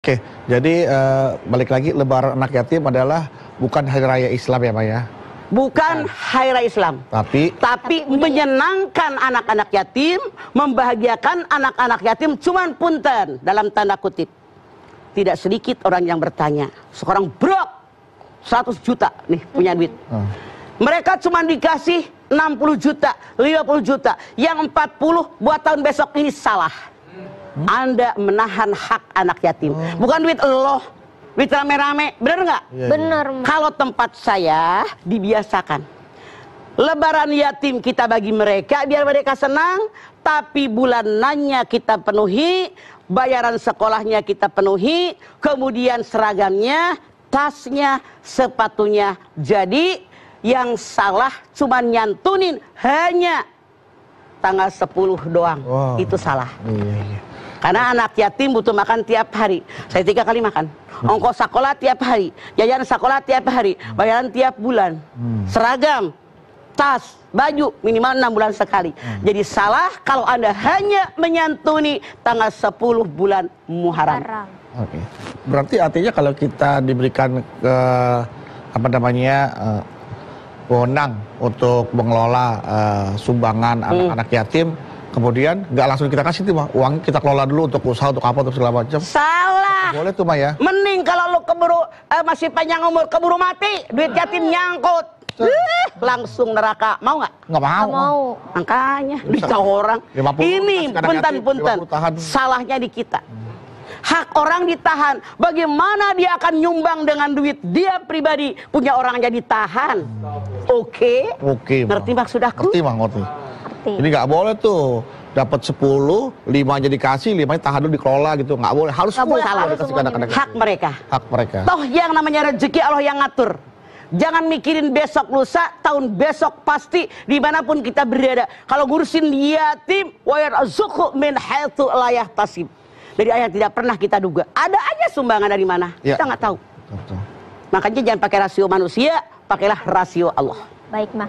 Oke, jadi uh, balik lagi Lebaran anak yatim adalah bukan hari raya Islam ya, Pak ya? Bukan hari raya Islam. Tapi tapi menyenangkan anak-anak yatim, membahagiakan anak-anak yatim cuman punten dalam tanda kutip. Tidak sedikit orang yang bertanya, sekarang brok 100 juta nih punya duit. Hmm. hmm. Mereka cuma dikasih 60 juta, 50 juta. Yang 40 buat tahun besok ini salah hmm? Anda menahan hak anak yatim. Hmm. Bukan duit Allah, duit rame-rame. Bener nggak? Iya, ya, Bener. Kalau tempat saya dibiasakan. Lebaran yatim kita bagi mereka biar mereka senang, tapi bulanannya kita penuhi, bayaran sekolahnya kita penuhi, kemudian seragamnya, tasnya, sepatunya. Jadi yang salah cuma nyantunin hanya tanggal 10 doang. Wow. Itu salah. Iya, iya. Karena anak yatim butuh makan tiap hari. Saya tiga kali makan. Ongkos sekolah tiap hari, jajan sekolah tiap hari, bayaran tiap bulan. Hmm. Seragam, tas, baju minimal enam bulan sekali. Hmm. Jadi salah kalau Anda hanya menyantuni tanggal sepuluh bulan Muharram. Oke. Berarti artinya kalau kita diberikan ke eh, apa namanya uh, wewenang untuk mengelola uh, sumbangan hmm. anak-anak hmm. yatim Kemudian nggak langsung kita kasih tuh mah uang kita kelola dulu untuk usaha untuk apa untuk segala macam. Salah. Boleh tuh mah ya. Mending kalau lu keburu eh, masih panjang umur keburu mati duit yatim nyangkut. Uh, langsung neraka mau nggak? Nggak mau. Gak mau. angkanya bisa orang. ini punten punten. Salahnya di kita. Hak orang ditahan. Bagaimana dia akan nyumbang dengan duit dia pribadi punya orang jadi tahan. Oke. Oke. Okay, ngerti maksud aku? bang, ngerti. Pasti. Iya. Jadi nggak boleh tuh dapat 10, 5 aja dikasih 5 nya tahan dulu dikelola gitu. Nggak boleh, harus gak boleh, harus dikasih ke anak-anak. Hak mereka. Hak mereka. Toh yang namanya rezeki Allah yang ngatur. Jangan mikirin besok lusa, tahun besok pasti dimanapun kita berada. Kalau ngurusin yatim, wayar azuku min haytu layah tasib. Dari ayat tidak pernah kita duga. Ada aja sumbangan dari mana? Ya. Kita nggak tahu. Betul. Makanya jangan pakai rasio manusia, pakailah rasio Allah. Baik, mak.